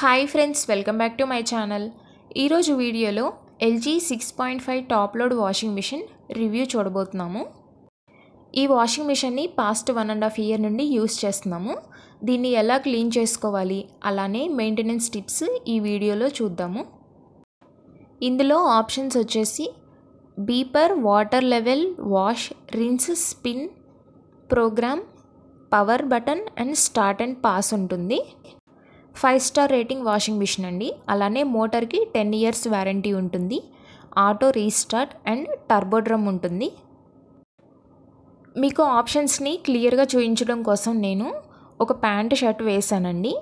hi friends welcome back to my channel ఈరోజు వీడియోలో LG six point five top load washing machine review చూడబోతున్నాము ఈ washing మిషన్ని past one and half year నుండి use చేస్తున్నాము దీన్ని ఎలా క్లీన్ చేసుకోవాలి అలానే మెయింటెనెన్స్ టిప్స్ ఈ వీడియోలో చూద్దాము ఇందులో ఆప్షన్స్ వచ్చేసి beeper water level wash rinse spin program power button and start and pause ఉంటుంది five star rating washing machine అండి అలానే మోటార్కి టెన్ ఇయర్స్ వ్యారంటీ ఉంటుంది auto restart and turbo drum ఉంటుంది మీకు ఆప్షన్స్ని క్లియర్గా చూపించడం కోసం నేను ఒక ప్యాంట్ షర్ట్ వేసానండి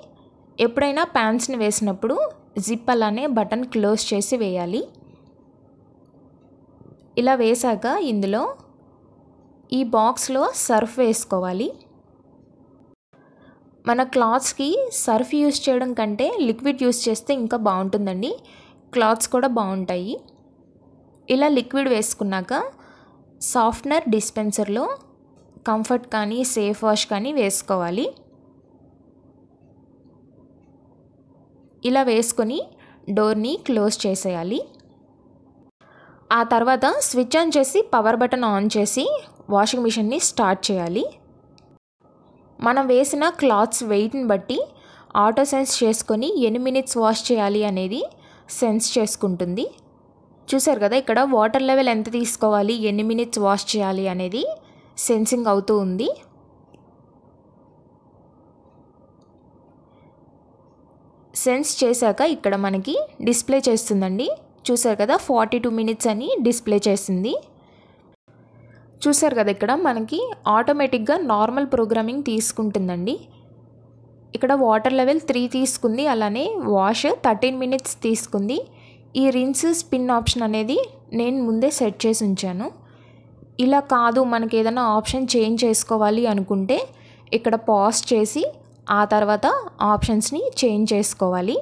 ఎప్పుడైనా ప్యాంట్స్ని వేసినప్పుడు జిప్ అలానే బటన్ క్లోజ్ చేసి వేయాలి ఇలా వేసాక ఇందులో ఈ బాక్స్లో సర్ఫ్ వేసుకోవాలి మన క్లాత్స్కి సర్ఫ్ యూస్ చేయడం కంటే లిక్విడ్ యూస్ చేస్తే ఇంకా బాగుంటుందండి క్లాత్స్ కూడా బాగుంటాయి ఇలా లిక్విడ్ వేసుకున్నాక సాఫ్ట్నర్ డిస్పెన్సర్లో కంఫర్ట్ కానీ సేఫ్ వాష్ కానీ వేసుకోవాలి ఇలా వేసుకొని డోర్ని క్లోజ్ చేసేయాలి ఆ తర్వాత స్విచ్ ఆన్ చేసి పవర్ బటన్ ఆన్ చేసి వాషింగ్ మిషన్ని స్టార్ట్ చేయాలి మనం వేసిన క్లాత్స్ వెయిట్ని బట్టి ఆటో సెన్స్ చేసుకొని ఎన్ని మినిట్స్ వాష్ చేయాలి అనేది సెన్స్ చేసుకుంటుంది చూసారు కదా ఇక్కడ వాటర్ లెవెల్ ఎంత తీసుకోవాలి ఎన్ని మినిట్స్ వాష్ చేయాలి అనేది సెన్సింగ్ అవుతూ ఉంది సెన్స్ చేశాక ఇక్కడ మనకి డిస్ప్లే చేస్తుందండి చూసారు కదా ఫార్టీ టూ మినిట్స్ అని డిస్ప్లే చేసింది చూసారు కదా ఇక్కడ మనకి ఆటోమేటిక్గా నార్మల్ ప్రోగ్రామింగ్ తీసుకుంటుందండి ఇక్కడ వాటర్ లెవెల్ త్రీ తీసుకుంది అలానే వాష్ థర్టీన్ మినిట్స్ తీసుకుంది ఈ రిన్స్ స్పిన్ ఆప్షన్ అనేది నేను ముందే సెట్ చేసి ఉంచాను ఇలా కాదు మనకి ఏదైనా ఆప్షన్ చేంజ్ చేసుకోవాలి అనుకుంటే ఇక్కడ పాజ్ చేసి ఆ తర్వాత ఆప్షన్స్ని చేంజ్ చేసుకోవాలి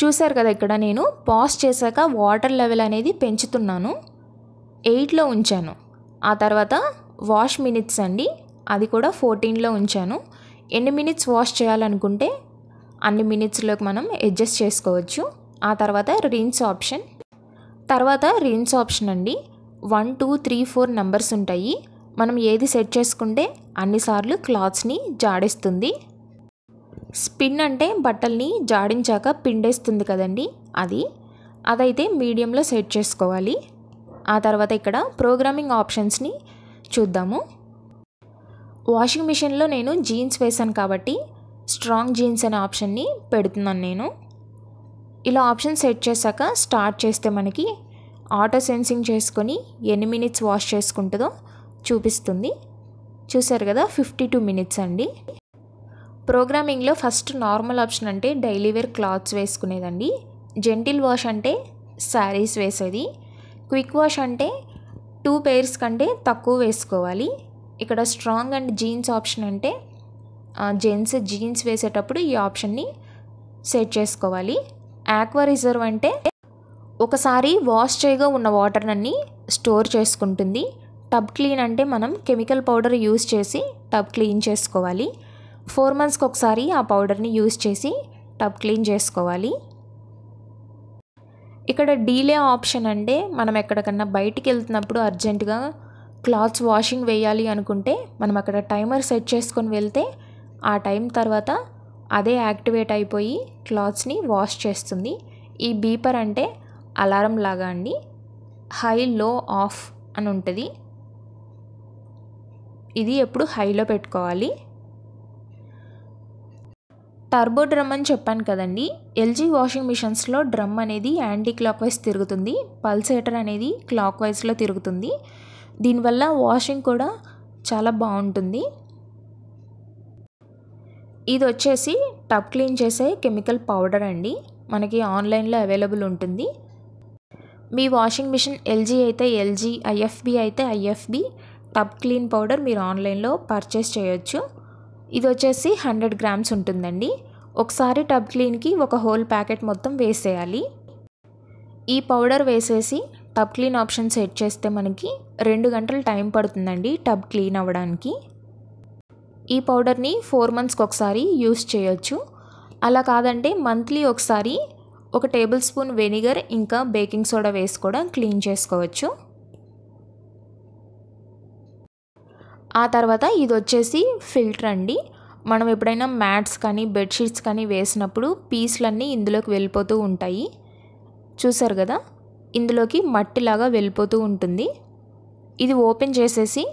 చూశారు కదా ఇక్కడ నేను పాజ్ చేశాక వాటర్ లెవెల్ అనేది పెంచుతున్నాను ఎయిట్లో ఉంచాను ఆ తర్వాత వాష్ మినిట్స్ అండి అది కూడా ఫోర్టీన్లో ఉంచాను ఎన్ని మినిట్స్ వాష్ చేయాలనుకుంటే అన్ని మినిట్స్లోకి మనం అడ్జస్ట్ చేసుకోవచ్చు ఆ తర్వాత రిన్స్ ఆప్షన్ తర్వాత రిన్స్ ఆప్షన్ అండి one two three four numbers ఉంటాయి మనం ఏది సెట్ చేసుకుంటే అన్నిసార్లు క్లాత్స్ని జాడేస్తుంది స్పిన్ అంటే బట్టల్ని జాడించాక పిండేస్తుంది కదండి అది అదైతే మీడియంలో సెట్ చేసుకోవాలి ఆ తర్వాత ఇక్కడ ప్రోగ్రామింగ్ ఆప్షన్స్ని చూద్దాము వాషింగ్ మిషన్లో నేను జీన్స్ వేశాను కాబట్టి స్ట్రాంగ్ జీన్స్ అనే ఆప్షన్ని పెడుతున్నాను నేను ఇలా ఆప్షన్ సెట్ చేశాక స్టార్ట్ చేస్తే మనకి ఆటో సెన్సింగ్ చేసుకొని ఎన్ని మినిట్స్ వాష్ చేసుకుంటుందో చూపిస్తుంది చూసారు కదా ఫిఫ్టీ టూ మినిట్స్ అండి ప్రోగ్రామింగ్లో ఫస్ట్ నార్మల్ ఆప్షన్ అంటే డైలీ వేర్ క్లాత్స్ వేసుకునేదండి జెంటిల్ వాష్ అంటే శారీస్ వేసేది క్విక్ వాష్ అంటే టూ పేర్స్ కంటే తక్కువ వేసుకోవాలి ఇక్కడ స్ట్రాంగ్ అండ్ జీన్స్ ఆప్షన్ అంటే జెంట్స్ జీన్స్ వేసేటప్పుడు ఈ ఆప్షన్ని సెట్ చేసుకోవాలి ఆక్వా రిజర్వ్ అంటే ఒకసారి వాష్ చేయగా ఉన్న వాటర్నన్నీ స్టోర్ చేసుకుంటుంది టబ్ క్లీన్ అంటే మనం కెమికల్ పౌడర్ యూస్ చేసి టబ్ క్లీన్ చేసుకోవాలి ఫోర్ మంత్స్కి ఒకసారి ఆ పౌడర్ని యూస్ చేసి టబ్ క్లీన్ చేసుకోవాలి ఇక్కడ డీలే ఆప్షన్ అంటే మనం ఎక్కడికన్నా బయటికి వెళ్తున్నప్పుడు అర్జెంటుగా క్లాత్స్ వాషింగ్ వేయాలి అనుకుంటే మనం అక్కడ టైమర్ సెట్ చేసుకొని వెళ్తే ఆ టైం తర్వాత అదే యాక్టివేట్ అయిపోయి క్లాత్స్ని వాష్ చేస్తుంది ఈ బీపర్ అంటే అలారం లాగా అండి హై లో ఆఫ్ అని ఉంటుంది ఇది ఎప్పుడు హైలో పెట్టుకోవాలి టర్బో డ్రమ్ అని చెప్పాను కదండి ఎల్జీ వాషింగ్ మిషన్స్లో డ్రమ్ అనేది యాంటీ క్లాక్ వైజ్ తిరుగుతుంది పల్సేటర్ అనేది క్లాక్ వైజ్లో తిరుగుతుంది దీనివల్ల వాషింగ్ కూడా చాలా బాగుంటుంది ఇది వచ్చేసి టబ్ క్లీన్ చేసే కెమికల్ పౌడర్ అండి మనకి ఆన్లైన్లో అవైలబుల్ ఉంటుంది మీ వాషింగ్ మిషన్ ఎల్జీ అయితే ఎల్జీ ఐఎఫ్బి అయితే ఐఎఫ్బి టబ్ క్లీన్ పౌడర్ మీరు ఆన్లైన్లో పర్చేస్ చేయొచ్చు ఇది వచ్చేసి హండ్రెడ్ గ్రామ్స్ ఉంటుందండి ఒకసారి టబ్ క్లీన్కి ఒక హోల్ ప్యాకెట్ మొత్తం వేసేయాలి ఈ పౌడర్ వేసేసి టబ్ క్లీన్ ఆప్షన్ సెట్ చేస్తే మనకి రెండు గంటలు టైం పడుతుందండి టబ్ క్లీన్ అవ్వడానికి ఈ పౌడర్ని ఫోర్ మంత్స్కి ఒకసారి యూస్ చేయొచ్చు అలా కాదంటే మంత్లీ ఒకసారి ఒక టేబుల్ స్పూన్ వెనిగర్ ఇంకా బేకింగ్ సోడా వేసి కూడా క్లీన్ చేసుకోవచ్చు ఆ తర్వాత ఇది వచ్చేసి ఫిల్టర్ అండి మనం ఎప్పుడైనా మ్యాట్స్ కానీ బెడ్షీట్స్ కానీ వేసినప్పుడు పీస్లన్నీ ఇందులోకి వెళ్ళిపోతూ ఉంటాయి చూసారు కదా ఇందులోకి మట్టిలాగా వెళ్ళిపోతూ ఉంటుంది ఇది ఓపెన్ చేసేసి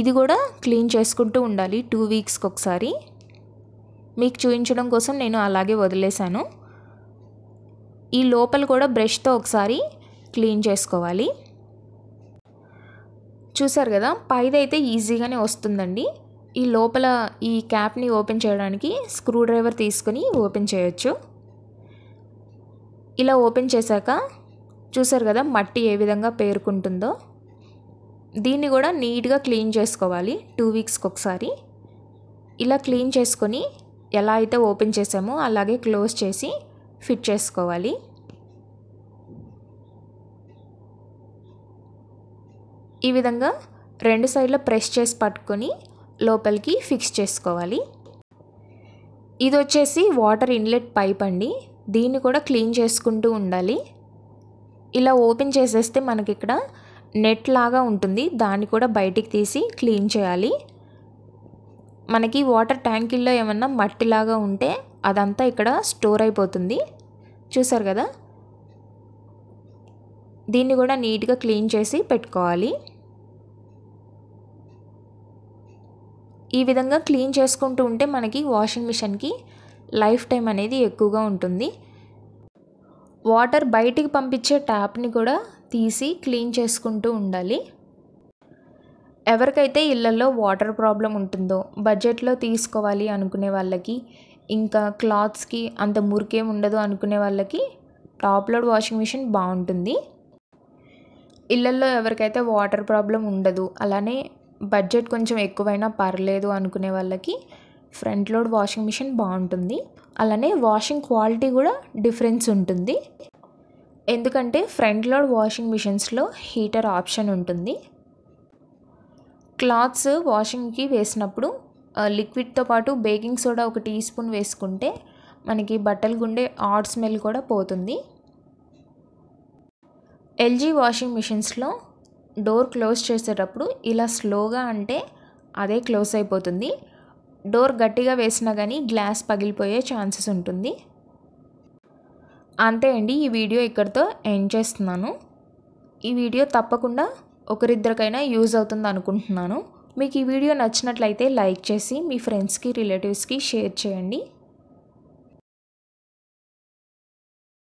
ఇది కూడా క్లీన్ చేసుకుంటూ ఉండాలి టూ వీక్స్కి ఒకసారి మీకు చూపించడం కోసం నేను అలాగే వదిలేశాను ఈ లోపల కూడా బ్రష్తో ఒకసారి క్లీన్ చేసుకోవాలి చూసారు కదా పైదైతే ఈజీగానే వస్తుందండి ఈ లోపల ఈ క్యాప్ని ఓపెన్ చేయడానికి స్క్రూ డ్రైవర్ తీసుకొని ఓపెన్ చేయొచ్చు ఇలా ఓపెన్ చేశాక చూసారు కదా మట్టి ఏ విధంగా పేరుకుంటుందో దీన్ని కూడా నీట్గా క్లీన్ చేసుకోవాలి టూ వీక్స్కి ఒకసారి ఇలా క్లీన్ చేసుకొని ఎలా అయితే ఓపెన్ చేసామో అలాగే క్లోజ్ చేసి ఫిట్ చేసుకోవాలి ఈ విధంగా రెండు సైడ్లో ప్రెస్ చేసి పట్టుకొని లోపలికి ఫిక్స్ చేసుకోవాలి ఇది వచ్చేసి వాటర్ ఇన్లెట్ పైప్ అండి దీన్ని కూడా క్లీన్ చేసుకుంటూ ఉండాలి ఇలా ఓపెన్ చేసేస్తే మనకి ఇక్కడ నెట్ లాగా ఉంటుంది దాన్ని కూడా బయటికి తీసి క్లీన్ చేయాలి మనకి వాటర్ ట్యాంకుల్లో ఏమన్నా మట్టిలాగా ఉంటే అదంతా ఇక్కడ స్టోర్ అయిపోతుంది చూసారు కదా దీన్ని కూడా నీట్గా క్లీన్ చేసి పెట్టుకోవాలి ఈ విధంగా క్లీన్ చేసుకుంటూ ఉంటే మనకి వాషింగ్ మిషన్కి లైఫ్ టైం అనేది ఎక్కువగా ఉంటుంది వాటర్ బయటికి పంపించే ట్యాప్ని కూడా తీసి క్లీన్ చేసుకుంటూ ఉండాలి ఎవరికైతే ఇళ్ళల్లో వాటర్ ప్రాబ్లం ఉంటుందో బడ్జెట్లో తీసుకోవాలి అనుకునే వాళ్ళకి ఇంకా క్లాత్స్కి అంత మురికేం ఉండదు అనుకునే వాళ్ళకి టాప్ లోడ్ వాషింగ్ మిషన్ బాగుంటుంది ఇళ్ళల్లో ఎవరికైతే వాటర్ ప్రాబ్లం ఉండదు అలానే బడ్జెట్ కొంచెం ఎక్కువైనా పర్లేదు అనుకునే వాళ్ళకి ఫ్రంట్ లోడ్ వాషింగ్ మిషన్ బాగుంటుంది అలానే వాషింగ్ క్వాలిటీ కూడా డిఫరెన్స్ ఉంటుంది ఎందుకంటే ఫ్రంట్ లోడ్ వాషింగ్ మిషన్స్లో హీటర్ ఆప్షన్ ఉంటుంది క్లాత్స్ వాషింగ్కి వేసినప్పుడు లిక్విడ్తో పాటు బేకింగ్ సోడా ఒక టీ స్పూన్ వేసుకుంటే మనకి బట్టలు గుండే ఆడ్ స్మెల్ కూడా పోతుంది ఎల్జీ వాషింగ్ మిషన్స్లో డోర్ క్లోజ్ చేసేటప్పుడు ఇలా స్లోగా అంటే అదే క్లోజ్ అయిపోతుంది డోర్ గట్టిగా వేసినా కానీ గ్లాస్ పగిలిపోయే ఛాన్సెస్ ఉంటుంది అంతే అండి ఈ వీడియో ఇక్కడితో ఎండ్ చేస్తున్నాను ఈ వీడియో తప్పకుండా ఒకరిద్దరికైనా యూజ్ అవుతుంది అనుకుంటున్నాను మీకు ఈ వీడియో నచ్చినట్లయితే లైక్ చేసి మీ ఫ్రెండ్స్కి రిలేటివ్స్కి షేర్ చేయండి